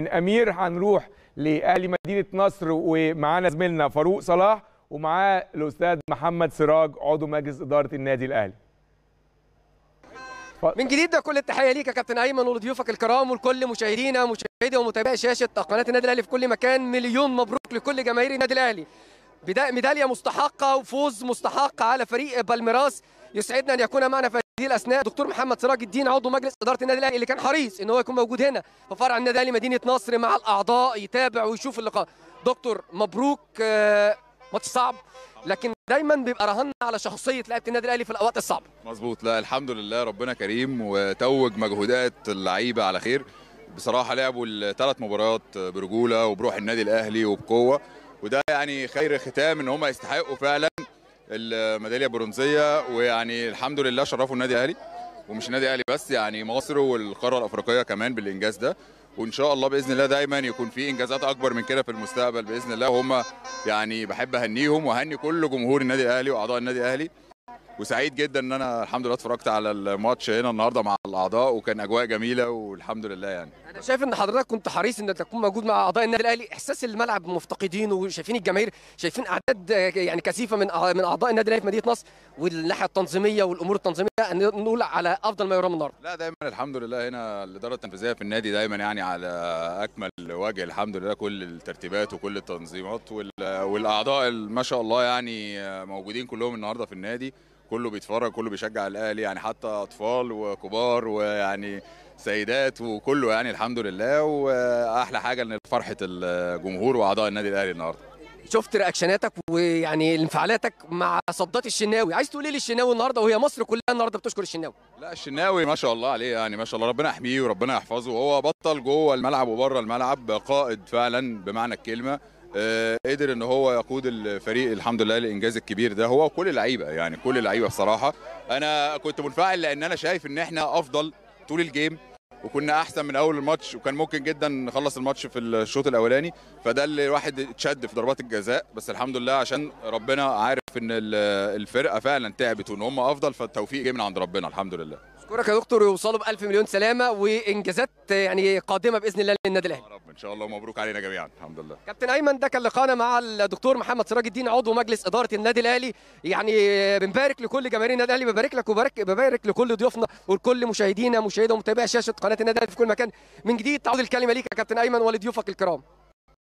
من امير هنروح لاهلي مدينه نصر ومعانا زميلنا فاروق صلاح ومعاه الاستاذ محمد سراج عضو مجلس اداره النادي الاهلي ف... من جديد كل التحيه ليك يا كابتن ايمن ولضيوفك الكرام ولكل مشاهدينا مشاهدي ومتابعي شاشه قناه النادي الاهلي في كل مكان مليون مبروك لكل جماهير النادي الاهلي ميداليه مستحقه وفوز مستحق على فريق بالميراس يسعدنا ان يكون معنا في هذه الاثناء دكتور محمد سراج الدين عضو مجلس اداره النادي الاهلي اللي كان حريص ان هو يكون موجود هنا في فرع النادي الاهلي مدينه نصر مع الاعضاء يتابع ويشوف اللقاء دكتور مبروك آه، ماتش صعب لكن دايما بيبقى رهان على شخصيه لعيبه النادي الاهلي في الاوقات الصعبه مظبوط لا الحمد لله ربنا كريم وتوج مجهودات اللعيبه على خير بصراحه لعبوا الثلاث مباريات برجوله وبروح النادي الاهلي وبقوه وده يعني خير ختام ان هم يستحقوا فعلا الميداليه البرونزيه ويعني الحمد لله شرفوا النادي الاهلي ومش النادي الاهلي بس يعني مصر والقاره الافريقيه كمان بالانجاز ده وان شاء الله باذن الله دايما يكون في انجازات اكبر من كده في المستقبل باذن الله وهم يعني بحب اهنيهم واهني كل جمهور النادي الاهلي واعضاء النادي الاهلي وسعيد جدا ان انا الحمد لله اتفرجت على الماتش هنا النهارده مع الاعضاء وكان اجواء جميله والحمد لله يعني انا شايف ان حضرتك كنت حريص ان تكون موجود مع اعضاء النادي الاهلي احساس الملعب مفتقدينه وشايفين الجماهير شايفين اعداد يعني كثيفه من من اعضاء النادي الاهلي في مدينه نصر والناحيه التنظيميه والامور التنظيميه يعني نقول على افضل ما يرام النهارده لا دايما الحمد لله هنا الاداره التنفيذيه في النادي دايما يعني على اكمل وجه الحمد لله كل الترتيبات وكل التنظيمات والاعضاء ما شاء الله يعني موجودين كلهم النهارده في النادي كله بيتفرج كله بيشجع الاهلي يعني حتى اطفال وكبار ويعني سيدات وكله يعني الحمد لله واحلى حاجه ان فرحه الجمهور واعضاء النادي الاهلي النهارده شفت رياكشناتك ويعني انفعالاتك مع صدات الشناوي عايز تقول ايه للشناوي النهارده وهي مصر كلها النهارده بتشكر الشناوي لا الشناوي ما شاء الله عليه يعني ما شاء الله ربنا يحميه وربنا يحفظه هو بطل جوه الملعب وبره الملعب قائد فعلا بمعنى الكلمه آه، قدر ان هو يقود الفريق الحمد لله للانجاز الكبير ده هو وكل اللعيبه يعني كل اللعيبه بصراحه انا كنت منفعل لان انا شايف ان احنا افضل طول الجيم وكنا احسن من اول الماتش وكان ممكن جدا نخلص الماتش في الشوط الاولاني فده اللي الواحد اتشد في ضربات الجزاء بس الحمد لله عشان ربنا عارف ان الفرقه فعلا تعبت وان هم افضل فالتوفيق جه من عند ربنا الحمد لله اشكرك يا دكتور ويوصلوا بالف مليون سلامه وانجازات يعني قادمه باذن الله للنادي الاهلي يا رب ان شاء الله ومبروك علينا جميعا الحمد لله كابتن ايمن ده كان لقانا مع الدكتور محمد سراج الدين عضو مجلس اداره النادي الاهلي يعني بنبارك لكل جماهير النادي الاهلي ببارك لك وبارك ببارك لكل ضيوفنا ولكل مشاهدينا مشاهدي ومتابعي شاشه قناه النادي الاهلي في كل مكان من جديد تعود الكلمه ليك يا كابتن ايمن ولضيوفك الكرام